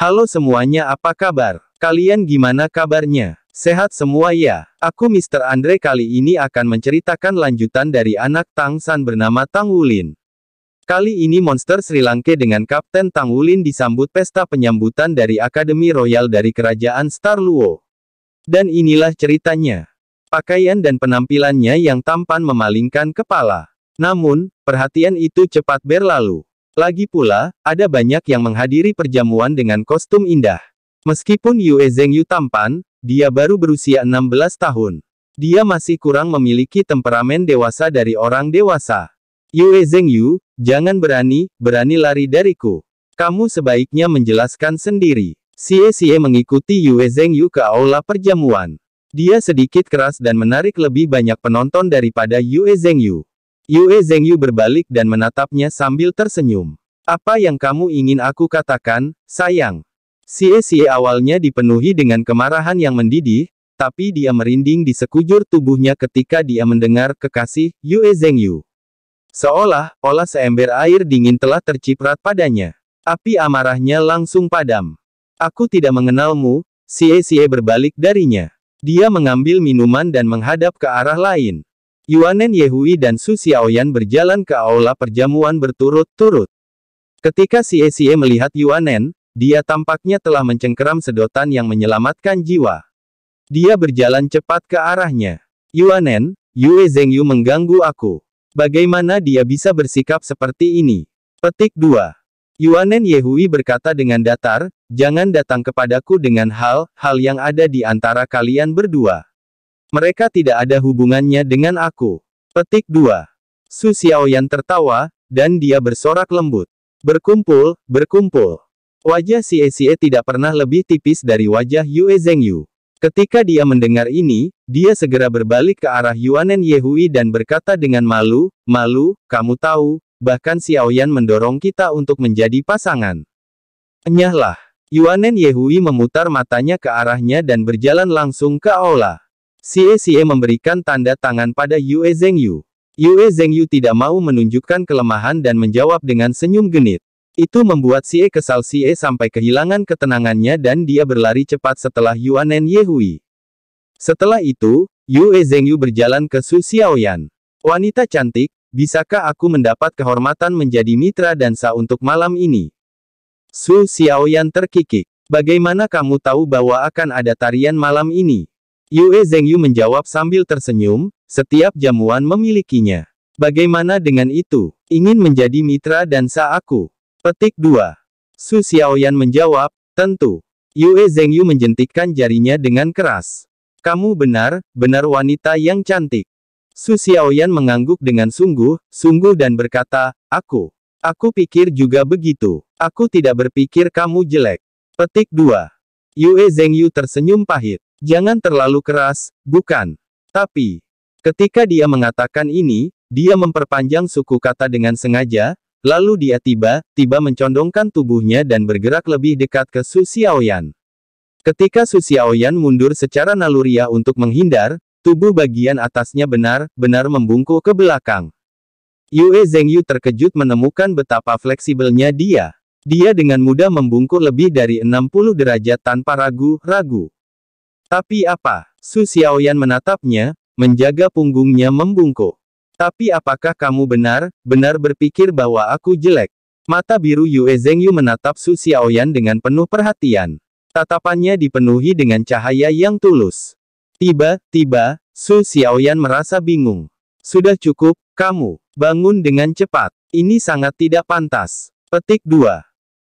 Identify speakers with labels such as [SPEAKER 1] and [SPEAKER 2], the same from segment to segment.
[SPEAKER 1] Halo semuanya apa kabar? Kalian gimana kabarnya? Sehat semua ya? Aku Mr. Andre kali ini akan menceritakan lanjutan dari anak Tang San bernama Tang Wulin. Kali ini monster Sri Lanka dengan Kapten Tang Wulin disambut pesta penyambutan dari Akademi Royal dari Kerajaan Star Luo. Dan inilah ceritanya. Pakaian dan penampilannya yang tampan memalingkan kepala. Namun, perhatian itu cepat berlalu. Lagi pula, ada banyak yang menghadiri perjamuan dengan kostum indah. Meskipun Yue Yu tampan, dia baru berusia 16 tahun. Dia masih kurang memiliki temperamen dewasa dari orang dewasa. Yue Yu, jangan berani, berani lari dariku. Kamu sebaiknya menjelaskan sendiri. Xie Xie mengikuti Yue Yu ke aula perjamuan. Dia sedikit keras dan menarik lebih banyak penonton daripada Yue Yu. Yue Zengyu berbalik dan menatapnya sambil tersenyum. Apa yang kamu ingin aku katakan, sayang? Xie Xie awalnya dipenuhi dengan kemarahan yang mendidih, tapi dia merinding di sekujur tubuhnya ketika dia mendengar kekasih Yue Zengyu. Seolah, olah seember air dingin telah terciprat padanya. Api amarahnya langsung padam. Aku tidak mengenalmu, Xie Xie berbalik darinya. Dia mengambil minuman dan menghadap ke arah lain. Yuanen Yehui dan Su Xiaoyan berjalan ke aula perjamuan berturut-turut. Ketika si Xie melihat Yuanen, dia tampaknya telah mencengkeram sedotan yang menyelamatkan jiwa. Dia berjalan cepat ke arahnya. Yuanen, Yue Zhengyu mengganggu aku. Bagaimana dia bisa bersikap seperti ini? Petik 2. Yuanen Yehui berkata dengan datar, jangan datang kepadaku dengan hal-hal yang ada di antara kalian berdua. Mereka tidak ada hubungannya dengan aku. Petik 2. Su Xiaoyan tertawa, dan dia bersorak lembut. Berkumpul, berkumpul. Wajah Si Xie tidak pernah lebih tipis dari wajah Yue Zhengyu. Ketika dia mendengar ini, dia segera berbalik ke arah Yuanen Yehui dan berkata dengan malu, malu, kamu tahu, bahkan Si Aoyan mendorong kita untuk menjadi pasangan. Enyahlah. Yuanen Yehui memutar matanya ke arahnya dan berjalan langsung ke aula. Xie memberikan tanda tangan pada Yue Zhengyu. Yue Zhengyu tidak mau menunjukkan kelemahan dan menjawab dengan senyum genit. Itu membuat Xie kesal Xie sampai kehilangan ketenangannya dan dia berlari cepat setelah Yuanen Yehui. Setelah itu, Yue Zhengyu berjalan ke Su Xiaoyan. Wanita cantik, bisakah aku mendapat kehormatan menjadi mitra dansa untuk malam ini? Su Xiaoyan terkikik. Bagaimana kamu tahu bahwa akan ada tarian malam ini? Yue Zhengyu menjawab sambil tersenyum, setiap jamuan memilikinya. Bagaimana dengan itu? Ingin menjadi mitra dan aku? Petik 2. Su Xiaoyan menjawab, tentu. Yue Zhengyu menjentikkan jarinya dengan keras. Kamu benar, benar wanita yang cantik. Su Xiaoyan mengangguk dengan sungguh, sungguh dan berkata, aku. Aku pikir juga begitu. Aku tidak berpikir kamu jelek. Petik 2. Yue Zhengyu tersenyum pahit. Jangan terlalu keras, bukan? Tapi, ketika dia mengatakan ini, dia memperpanjang suku kata dengan sengaja, lalu dia tiba-tiba mencondongkan tubuhnya dan bergerak lebih dekat ke Su Xiaoyan. Ketika Su Xiaoyan mundur secara naluriah untuk menghindar, tubuh bagian atasnya benar-benar membungkuk ke belakang. Yue Zhengyu terkejut menemukan betapa fleksibelnya dia. Dia dengan mudah membungkuk lebih dari 60 derajat tanpa ragu-ragu. Tapi apa? Su Xiaoyan menatapnya, menjaga punggungnya membungkuk. Tapi apakah kamu benar, benar berpikir bahwa aku jelek? Mata biru Yue Zhengyu menatap Su Xiaoyan dengan penuh perhatian. Tatapannya dipenuhi dengan cahaya yang tulus. Tiba-tiba, Su Xiaoyan merasa bingung. Sudah cukup, kamu. Bangun dengan cepat. Ini sangat tidak pantas. Petik 2.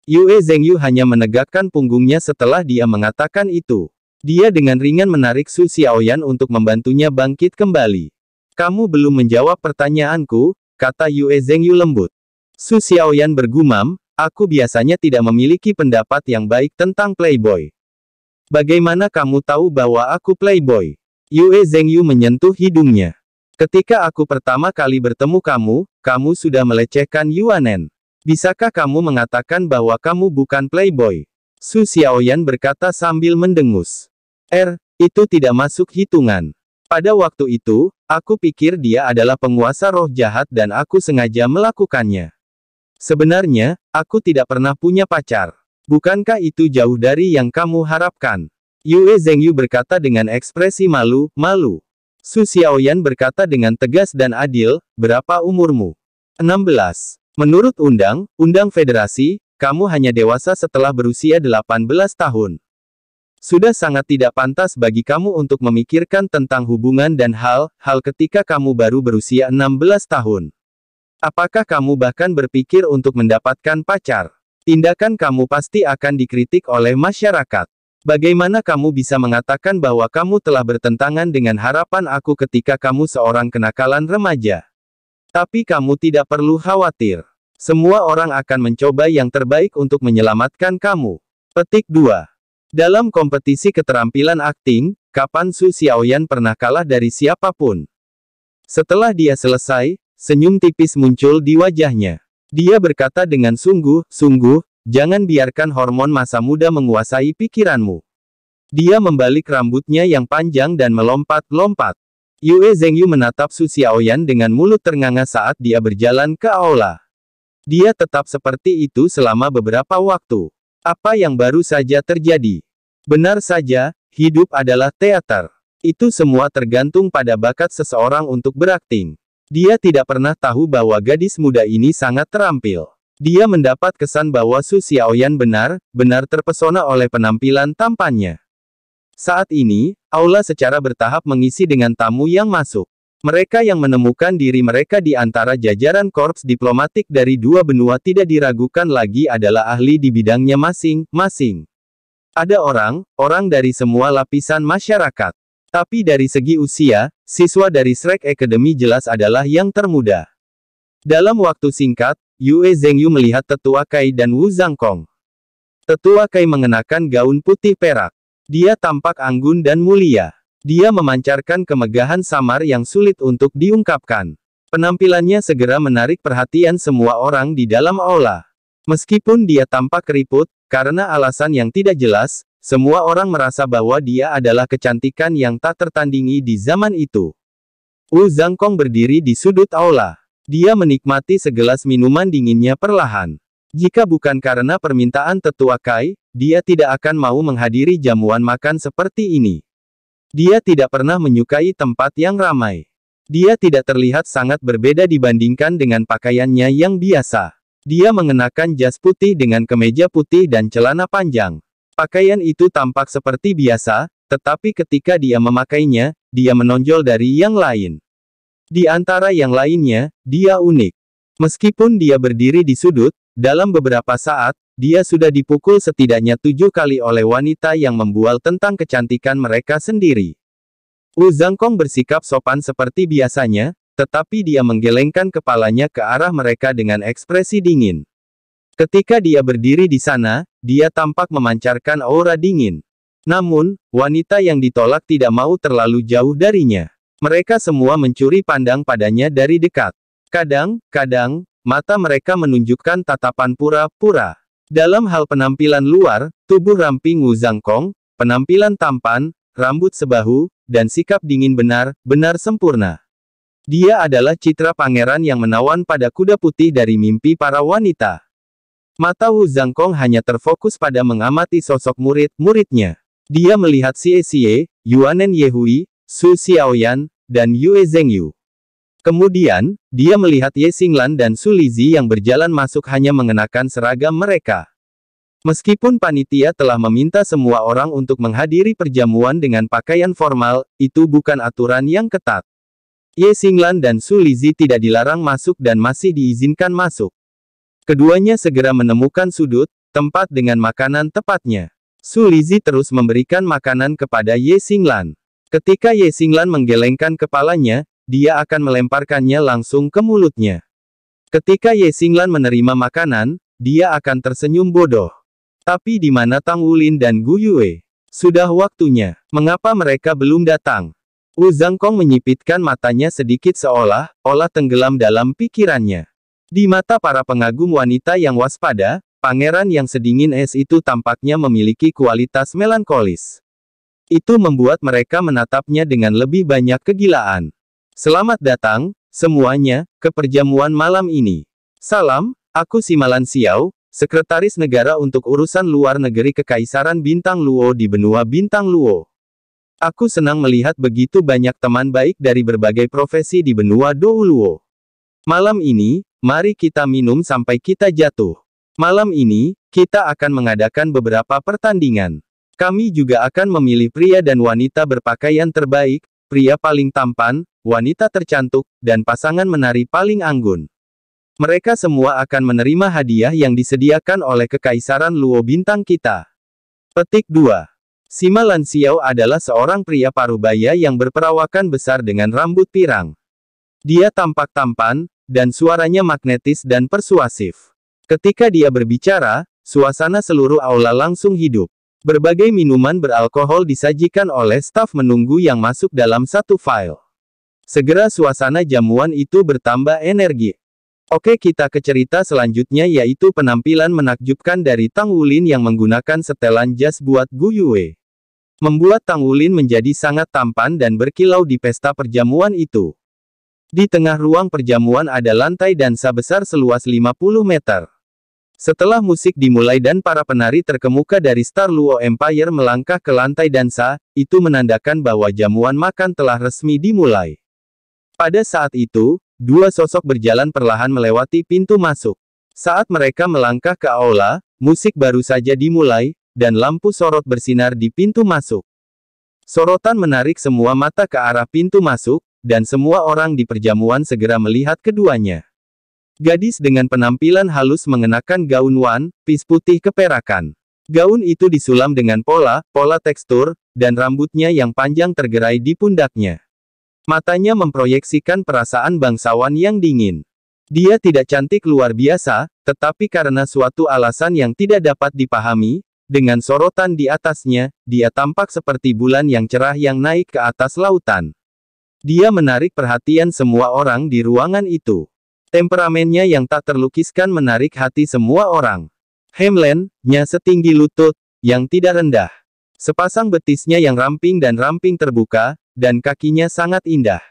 [SPEAKER 1] Yue Zhengyu hanya menegakkan punggungnya setelah dia mengatakan itu. Dia dengan ringan menarik Su Xiaoyan untuk membantunya bangkit kembali. Kamu belum menjawab pertanyaanku, kata Yue Zengyu lembut. Su Xiaoyan bergumam, aku biasanya tidak memiliki pendapat yang baik tentang Playboy. Bagaimana kamu tahu bahwa aku Playboy? Yue Zengyu menyentuh hidungnya. Ketika aku pertama kali bertemu kamu, kamu sudah melecehkan Yuanen. Bisakah kamu mengatakan bahwa kamu bukan Playboy? Su Xiaoyan berkata sambil mendengus. R, itu tidak masuk hitungan. Pada waktu itu, aku pikir dia adalah penguasa roh jahat dan aku sengaja melakukannya. Sebenarnya, aku tidak pernah punya pacar. Bukankah itu jauh dari yang kamu harapkan? Yue Zhengyu berkata dengan ekspresi malu, malu. Su Xiaoyan berkata dengan tegas dan adil, berapa umurmu? 16. Menurut undang, undang federasi, kamu hanya dewasa setelah berusia 18 tahun. Sudah sangat tidak pantas bagi kamu untuk memikirkan tentang hubungan dan hal-hal ketika kamu baru berusia 16 tahun. Apakah kamu bahkan berpikir untuk mendapatkan pacar? Tindakan kamu pasti akan dikritik oleh masyarakat. Bagaimana kamu bisa mengatakan bahwa kamu telah bertentangan dengan harapan aku ketika kamu seorang kenakalan remaja? Tapi kamu tidak perlu khawatir. Semua orang akan mencoba yang terbaik untuk menyelamatkan kamu. Petik 2. Dalam kompetisi keterampilan akting, kapan Su Xiaoyan pernah kalah dari siapapun. Setelah dia selesai, senyum tipis muncul di wajahnya. Dia berkata dengan sungguh-sungguh, jangan biarkan hormon masa muda menguasai pikiranmu. Dia membalik rambutnya yang panjang dan melompat-lompat. Yue Zhengyu menatap Su Xiaoyan dengan mulut ternganga saat dia berjalan ke aula. Dia tetap seperti itu selama beberapa waktu. Apa yang baru saja terjadi? Benar saja, hidup adalah teater. Itu semua tergantung pada bakat seseorang untuk berakting. Dia tidak pernah tahu bahwa gadis muda ini sangat terampil. Dia mendapat kesan bahwa Su Xiaoyan benar, benar terpesona oleh penampilan tampannya. Saat ini, aula secara bertahap mengisi dengan tamu yang masuk. Mereka yang menemukan diri mereka di antara jajaran korps diplomatik dari dua benua tidak diragukan lagi adalah ahli di bidangnya masing-masing. Ada orang, orang dari semua lapisan masyarakat. Tapi dari segi usia, siswa dari Shrek Academy jelas adalah yang termuda. Dalam waktu singkat, Yue Zhengyu melihat tetua Kai dan Wu Zhangkong. Tetua Kai mengenakan gaun putih perak. Dia tampak anggun dan mulia. Dia memancarkan kemegahan samar yang sulit untuk diungkapkan. Penampilannya segera menarik perhatian semua orang di dalam aula. Meskipun dia tampak keriput, karena alasan yang tidak jelas, semua orang merasa bahwa dia adalah kecantikan yang tak tertandingi di zaman itu. Wu Zhangkong berdiri di sudut aula. Dia menikmati segelas minuman dinginnya perlahan. Jika bukan karena permintaan tetua Kai, dia tidak akan mau menghadiri jamuan makan seperti ini. Dia tidak pernah menyukai tempat yang ramai. Dia tidak terlihat sangat berbeda dibandingkan dengan pakaiannya yang biasa. Dia mengenakan jas putih dengan kemeja putih dan celana panjang. Pakaian itu tampak seperti biasa, tetapi ketika dia memakainya, dia menonjol dari yang lain. Di antara yang lainnya, dia unik. Meskipun dia berdiri di sudut, dalam beberapa saat, dia sudah dipukul setidaknya tujuh kali oleh wanita yang membual tentang kecantikan mereka sendiri. Wu Zhangkong bersikap sopan seperti biasanya, tetapi dia menggelengkan kepalanya ke arah mereka dengan ekspresi dingin. Ketika dia berdiri di sana, dia tampak memancarkan aura dingin. Namun, wanita yang ditolak tidak mau terlalu jauh darinya. Mereka semua mencuri pandang padanya dari dekat. Kadang, kadang, Mata mereka menunjukkan tatapan pura-pura. Dalam hal penampilan luar, tubuh ramping Wu Zhangkong, penampilan tampan, rambut sebahu, dan sikap dingin benar, benar sempurna. Dia adalah citra pangeran yang menawan pada kuda putih dari mimpi para wanita. Mata Wu Zhangkong hanya terfokus pada mengamati sosok murid-muridnya. Dia melihat Xie Xie, Yuanen Yehui, Su Xiaoyan, dan Yue Zhengyu. Kemudian, dia melihat Ye Xinglan dan Su Lizi yang berjalan masuk hanya mengenakan seragam mereka. Meskipun panitia telah meminta semua orang untuk menghadiri perjamuan dengan pakaian formal, itu bukan aturan yang ketat. Ye Xinglan dan Su Lizi tidak dilarang masuk dan masih diizinkan masuk. Keduanya segera menemukan sudut, tempat dengan makanan tepatnya. Su Lizi terus memberikan makanan kepada Ye Xinglan. Ketika Ye Xinglan menggelengkan kepalanya, dia akan melemparkannya langsung ke mulutnya. Ketika Ye Xinglan menerima makanan, dia akan tersenyum bodoh. Tapi di mana Tang Wulin dan Gu Yue? Sudah waktunya. Mengapa mereka belum datang? Wu Zhangkong menyipitkan matanya sedikit seolah, olah tenggelam dalam pikirannya. Di mata para pengagum wanita yang waspada, pangeran yang sedingin es itu tampaknya memiliki kualitas melankolis. Itu membuat mereka menatapnya dengan lebih banyak kegilaan. Selamat datang, semuanya, ke perjamuan malam ini. Salam, aku Simalan Siau, Sekretaris Negara untuk Urusan Luar Negeri Kekaisaran Bintang Luo di benua Bintang Luo. Aku senang melihat begitu banyak teman baik dari berbagai profesi di benua Dou Luo. Malam ini, mari kita minum sampai kita jatuh. Malam ini, kita akan mengadakan beberapa pertandingan. Kami juga akan memilih pria dan wanita berpakaian terbaik, pria paling tampan, wanita tercantik, dan pasangan menari paling anggun. Mereka semua akan menerima hadiah yang disediakan oleh Kekaisaran Luo Bintang kita. Petik 2. Sima Lansiao adalah seorang pria parubaya yang berperawakan besar dengan rambut pirang. Dia tampak tampan, dan suaranya magnetis dan persuasif. Ketika dia berbicara, suasana seluruh aula langsung hidup. Berbagai minuman beralkohol disajikan oleh staf menunggu yang masuk dalam satu file. Segera suasana jamuan itu bertambah energi. Oke kita ke cerita selanjutnya yaitu penampilan menakjubkan dari Tang Wulin yang menggunakan setelan jas buat Gu Yue. Membuat Tang Wulin menjadi sangat tampan dan berkilau di pesta perjamuan itu. Di tengah ruang perjamuan ada lantai dansa besar seluas 50 meter. Setelah musik dimulai dan para penari terkemuka dari Star Luo Empire melangkah ke lantai dansa, itu menandakan bahwa jamuan makan telah resmi dimulai. Pada saat itu, dua sosok berjalan perlahan melewati pintu masuk. Saat mereka melangkah ke aula, musik baru saja dimulai, dan lampu sorot bersinar di pintu masuk. Sorotan menarik semua mata ke arah pintu masuk, dan semua orang di perjamuan segera melihat keduanya. Gadis dengan penampilan halus mengenakan gaun wan, pis putih keperakan. Gaun itu disulam dengan pola, pola tekstur, dan rambutnya yang panjang tergerai di pundaknya. Matanya memproyeksikan perasaan bangsawan yang dingin. Dia tidak cantik luar biasa, tetapi karena suatu alasan yang tidak dapat dipahami, dengan sorotan di atasnya, dia tampak seperti bulan yang cerah yang naik ke atas lautan. Dia menarik perhatian semua orang di ruangan itu. Temperamennya yang tak terlukiskan menarik hati semua orang. Hamlen, nya setinggi lutut, yang tidak rendah. Sepasang betisnya yang ramping dan ramping terbuka, dan kakinya sangat indah.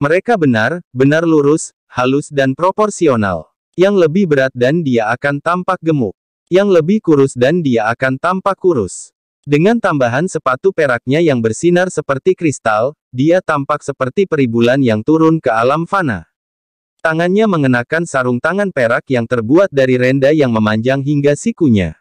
[SPEAKER 1] Mereka benar, benar lurus, halus dan proporsional. Yang lebih berat dan dia akan tampak gemuk. Yang lebih kurus dan dia akan tampak kurus. Dengan tambahan sepatu peraknya yang bersinar seperti kristal, dia tampak seperti peribulan yang turun ke alam fana. Tangannya mengenakan sarung tangan perak yang terbuat dari renda yang memanjang hingga sikunya.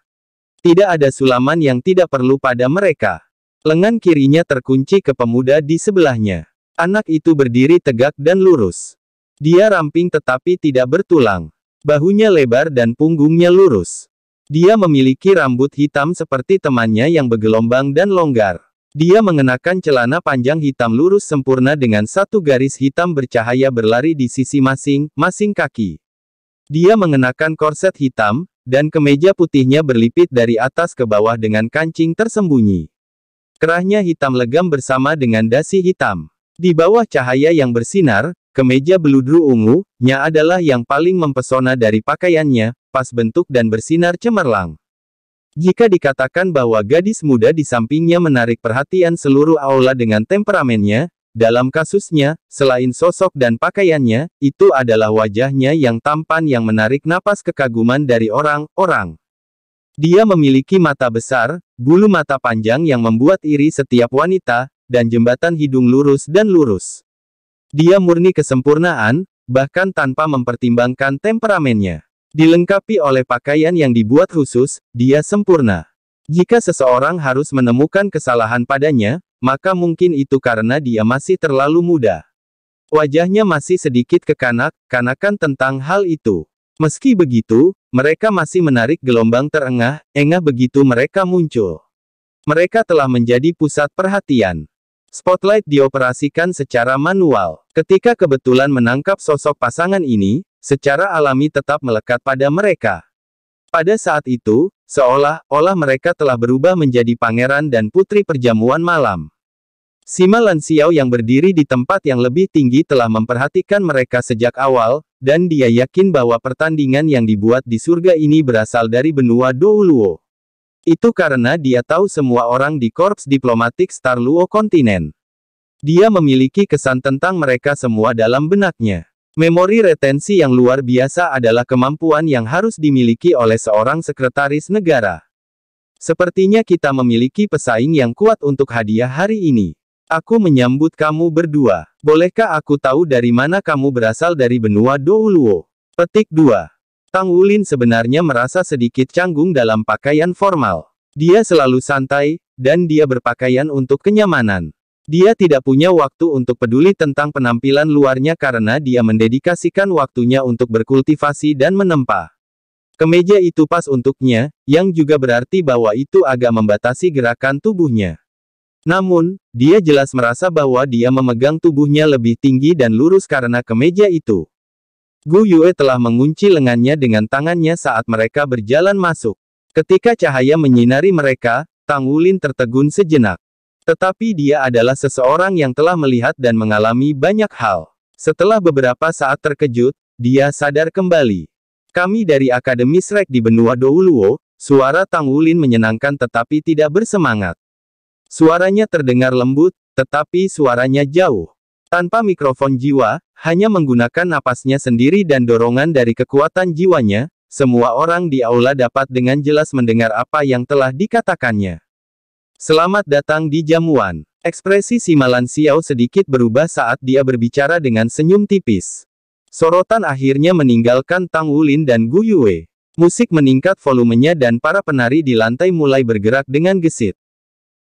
[SPEAKER 1] Tidak ada sulaman yang tidak perlu pada mereka. Lengan kirinya terkunci ke pemuda di sebelahnya. Anak itu berdiri tegak dan lurus. Dia ramping tetapi tidak bertulang. Bahunya lebar dan punggungnya lurus. Dia memiliki rambut hitam seperti temannya yang bergelombang dan longgar. Dia mengenakan celana panjang hitam lurus sempurna dengan satu garis hitam bercahaya berlari di sisi masing-masing kaki. Dia mengenakan korset hitam, dan kemeja putihnya berlipit dari atas ke bawah dengan kancing tersembunyi. Kerahnya hitam legam bersama dengan dasi hitam. Di bawah cahaya yang bersinar, kemeja beludru ungu, nya adalah yang paling mempesona dari pakaiannya, pas bentuk dan bersinar cemerlang. Jika dikatakan bahwa gadis muda di sampingnya menarik perhatian seluruh aula dengan temperamennya, dalam kasusnya, selain sosok dan pakaiannya, itu adalah wajahnya yang tampan yang menarik napas kekaguman dari orang-orang. Dia memiliki mata besar, bulu mata panjang yang membuat iri setiap wanita, dan jembatan hidung lurus dan lurus. Dia murni kesempurnaan, bahkan tanpa mempertimbangkan temperamennya. Dilengkapi oleh pakaian yang dibuat khusus, dia sempurna. Jika seseorang harus menemukan kesalahan padanya, maka mungkin itu karena dia masih terlalu muda. Wajahnya masih sedikit kekanak-kanakan tentang hal itu. Meski begitu, mereka masih menarik gelombang terengah-engah begitu mereka muncul. Mereka telah menjadi pusat perhatian. Spotlight dioperasikan secara manual. Ketika kebetulan menangkap sosok pasangan ini, secara alami tetap melekat pada mereka. Pada saat itu, seolah-olah mereka telah berubah menjadi pangeran dan putri perjamuan malam. Sima Lansiao yang berdiri di tempat yang lebih tinggi telah memperhatikan mereka sejak awal, dan dia yakin bahwa pertandingan yang dibuat di surga ini berasal dari benua Douluo. Itu karena dia tahu semua orang di Korps Diplomatik Starluo Kontinen. Dia memiliki kesan tentang mereka semua dalam benaknya. Memori retensi yang luar biasa adalah kemampuan yang harus dimiliki oleh seorang sekretaris negara. Sepertinya kita memiliki pesaing yang kuat untuk hadiah hari ini. Aku menyambut kamu berdua. Bolehkah aku tahu dari mana kamu berasal dari benua Douluo? Petik 2. Tang Wulin sebenarnya merasa sedikit canggung dalam pakaian formal. Dia selalu santai, dan dia berpakaian untuk kenyamanan. Dia tidak punya waktu untuk peduli tentang penampilan luarnya karena dia mendedikasikan waktunya untuk berkultivasi dan menempa. Kemeja itu pas untuknya, yang juga berarti bahwa itu agak membatasi gerakan tubuhnya. Namun, dia jelas merasa bahwa dia memegang tubuhnya lebih tinggi dan lurus karena kemeja itu. Gu Yue telah mengunci lengannya dengan tangannya saat mereka berjalan masuk. Ketika cahaya menyinari mereka, Tang Wulin tertegun sejenak. Tetapi dia adalah seseorang yang telah melihat dan mengalami banyak hal. Setelah beberapa saat terkejut, dia sadar kembali. Kami dari Akademi Srek di benua Douluo, suara Tang Wulin menyenangkan tetapi tidak bersemangat. Suaranya terdengar lembut, tetapi suaranya jauh. Tanpa mikrofon jiwa, hanya menggunakan napasnya sendiri dan dorongan dari kekuatan jiwanya, semua orang di aula dapat dengan jelas mendengar apa yang telah dikatakannya. Selamat datang di jamuan. Ekspresi Simalan Xiao sedikit berubah saat dia berbicara dengan senyum tipis. Sorotan akhirnya meninggalkan Tang Wulin dan Gu Yue. Musik meningkat volumenya dan para penari di lantai mulai bergerak dengan gesit.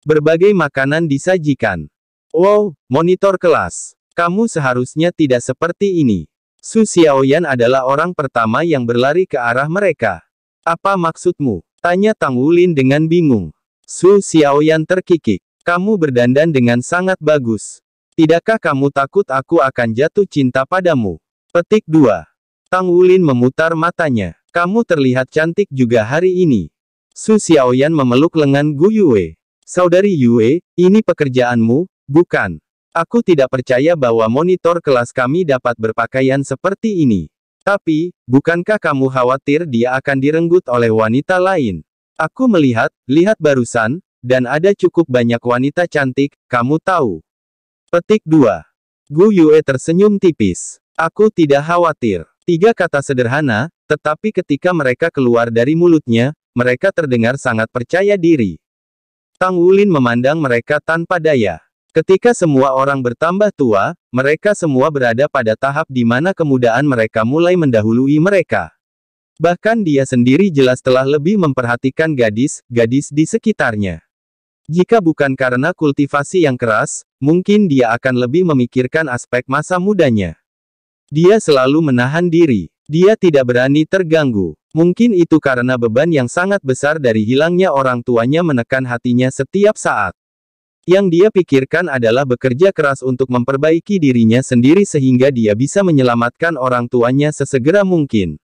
[SPEAKER 1] Berbagai makanan disajikan. Wow, monitor kelas. Kamu seharusnya tidak seperti ini. Su Xiaoyan adalah orang pertama yang berlari ke arah mereka. Apa maksudmu? Tanya Tang Wulin dengan bingung. Su Xiaoyan terkikik. Kamu berdandan dengan sangat bagus. Tidakkah kamu takut aku akan jatuh cinta padamu? Petik 2. Tang Wulin memutar matanya. Kamu terlihat cantik juga hari ini. Su Xiaoyan memeluk lengan Gu Yue. Saudari Yue, ini pekerjaanmu, bukan? Aku tidak percaya bahwa monitor kelas kami dapat berpakaian seperti ini. Tapi, bukankah kamu khawatir dia akan direnggut oleh wanita lain? Aku melihat, lihat barusan, dan ada cukup banyak wanita cantik, kamu tahu. Petik 2. Gu Yue tersenyum tipis. Aku tidak khawatir. Tiga kata sederhana, tetapi ketika mereka keluar dari mulutnya, mereka terdengar sangat percaya diri. Tang Wulin memandang mereka tanpa daya. Ketika semua orang bertambah tua, mereka semua berada pada tahap di mana kemudaan mereka mulai mendahului mereka. Bahkan dia sendiri jelas telah lebih memperhatikan gadis-gadis di sekitarnya. Jika bukan karena kultivasi yang keras, mungkin dia akan lebih memikirkan aspek masa mudanya. Dia selalu menahan diri. Dia tidak berani terganggu. Mungkin itu karena beban yang sangat besar dari hilangnya orang tuanya menekan hatinya setiap saat. Yang dia pikirkan adalah bekerja keras untuk memperbaiki dirinya sendiri sehingga dia bisa menyelamatkan orang tuanya sesegera mungkin.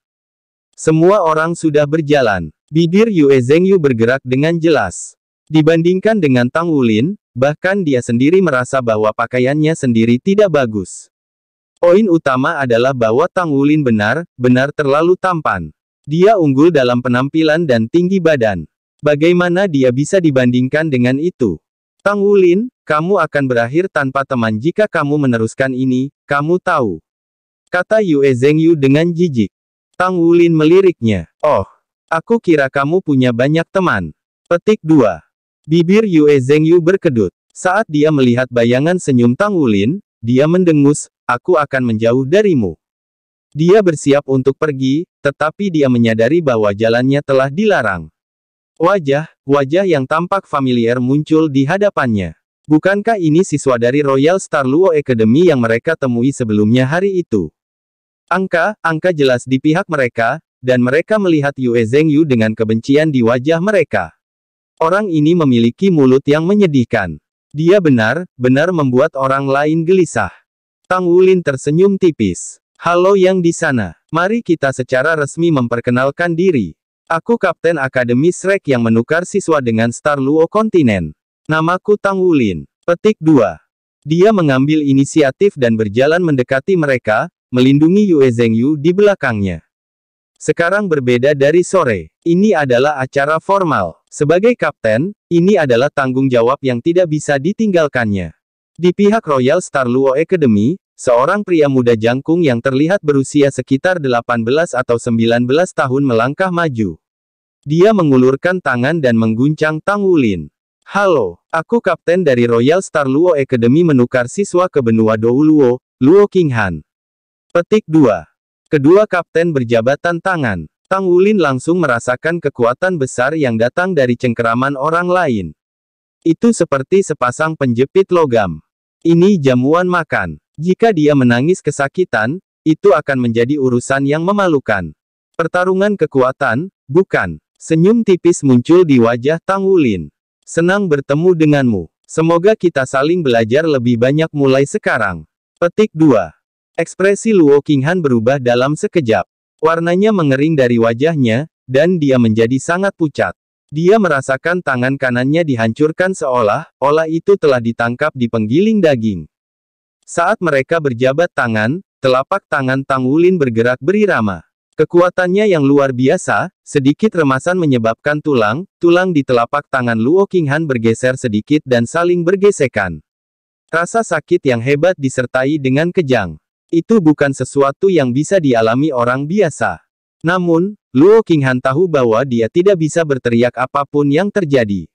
[SPEAKER 1] Semua orang sudah berjalan. Bidir Yue Zengyu bergerak dengan jelas. Dibandingkan dengan Tang Wulin, bahkan dia sendiri merasa bahwa pakaiannya sendiri tidak bagus. Poin utama adalah bahwa Tang Wulin benar, benar terlalu tampan. Dia unggul dalam penampilan dan tinggi badan. Bagaimana dia bisa dibandingkan dengan itu? Tang Wulin, kamu akan berakhir tanpa teman jika kamu meneruskan ini, kamu tahu. Kata Yue Zhengyu dengan jijik. Tang Wulin meliriknya. Oh, aku kira kamu punya banyak teman. Petik 2. Bibir Yue Zhengyu berkedut. Saat dia melihat bayangan senyum Tang Wulin, dia mendengus, aku akan menjauh darimu. Dia bersiap untuk pergi, tetapi dia menyadari bahwa jalannya telah dilarang. Wajah, wajah yang tampak familiar muncul di hadapannya. Bukankah ini siswa dari Royal Star Luo Academy yang mereka temui sebelumnya hari itu? Angka, angka jelas di pihak mereka, dan mereka melihat Yue Zengyu dengan kebencian di wajah mereka. Orang ini memiliki mulut yang menyedihkan. Dia benar, benar membuat orang lain gelisah. Tang Wulin tersenyum tipis. Halo yang di sana. Mari kita secara resmi memperkenalkan diri. Aku Kapten Akademi Shrek yang menukar siswa dengan Star Luo Kontinen. Namaku Tang Wulin. Petik 2. Dia mengambil inisiatif dan berjalan mendekati mereka, melindungi Yue Yu di belakangnya. Sekarang berbeda dari sore. Ini adalah acara formal. Sebagai kapten, ini adalah tanggung jawab yang tidak bisa ditinggalkannya. Di pihak Royal Star Luo Academy, seorang pria muda jangkung yang terlihat berusia sekitar 18 atau 19 tahun melangkah maju. Dia mengulurkan tangan dan mengguncang Tang Wulin. Halo, aku kapten dari Royal Star Luo Academy menukar siswa ke benua Douluo, Luo Qinghan. Petik 2. Kedua kapten berjabatan tangan. Tang Wulin langsung merasakan kekuatan besar yang datang dari cengkeraman orang lain. Itu seperti sepasang penjepit logam. Ini jamuan makan. Jika dia menangis kesakitan, itu akan menjadi urusan yang memalukan. Pertarungan kekuatan, bukan. Senyum tipis muncul di wajah Tang Wulin. Senang bertemu denganmu. Semoga kita saling belajar lebih banyak mulai sekarang. Petik 2. Ekspresi Luo Qinghan berubah dalam sekejap. Warnanya mengering dari wajahnya, dan dia menjadi sangat pucat. Dia merasakan tangan kanannya dihancurkan seolah, olah itu telah ditangkap di penggiling daging. Saat mereka berjabat tangan, telapak tangan Tang Wulin bergerak berirama. Kekuatannya yang luar biasa, sedikit remasan menyebabkan tulang, tulang di telapak tangan Luo Qinghan bergeser sedikit dan saling bergesekan. Rasa sakit yang hebat disertai dengan kejang. Itu bukan sesuatu yang bisa dialami orang biasa. Namun, Luo Qinghan tahu bahwa dia tidak bisa berteriak apapun yang terjadi.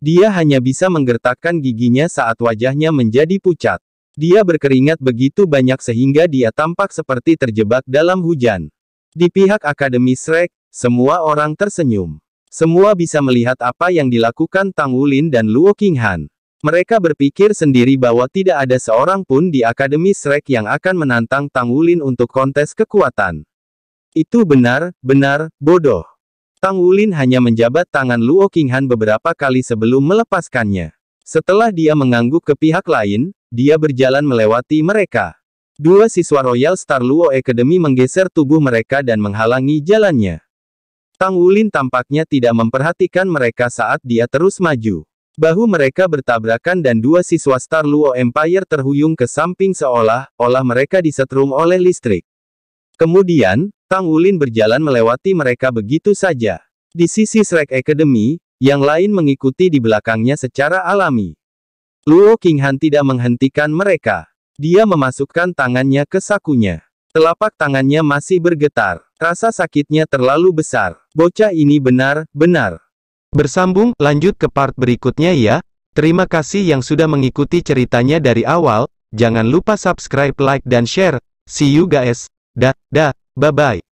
[SPEAKER 1] Dia hanya bisa menggertakkan giginya saat wajahnya menjadi pucat. Dia berkeringat begitu banyak sehingga dia tampak seperti terjebak dalam hujan. Di pihak Akademi Shrek, semua orang tersenyum. Semua bisa melihat apa yang dilakukan Tang Wulin dan Luo Qinghan. Mereka berpikir sendiri bahwa tidak ada seorang pun di Akademi Shrek yang akan menantang Tang Wulin untuk kontes kekuatan. Itu benar, benar, bodoh. Tang Wulin hanya menjabat tangan Luo Qinghan beberapa kali sebelum melepaskannya. Setelah dia mengangguk ke pihak lain, dia berjalan melewati mereka. Dua siswa Royal Star Luo Academy menggeser tubuh mereka dan menghalangi jalannya. Tang Wulin tampaknya tidak memperhatikan mereka saat dia terus maju. Bahu mereka bertabrakan dan dua siswa Star Luo Empire terhuyung ke samping seolah-olah mereka disetrum oleh listrik. Kemudian, Tang Ulin berjalan melewati mereka begitu saja. Di sisi Shrek Academy, yang lain mengikuti di belakangnya secara alami. Luo Qinghan tidak menghentikan mereka. Dia memasukkan tangannya ke sakunya. Telapak tangannya masih bergetar. Rasa sakitnya terlalu besar. Bocah ini benar, benar. Bersambung, lanjut ke part berikutnya ya. Terima kasih yang sudah mengikuti ceritanya dari awal. Jangan lupa subscribe, like, dan share. See you guys. Da, da, bye-bye.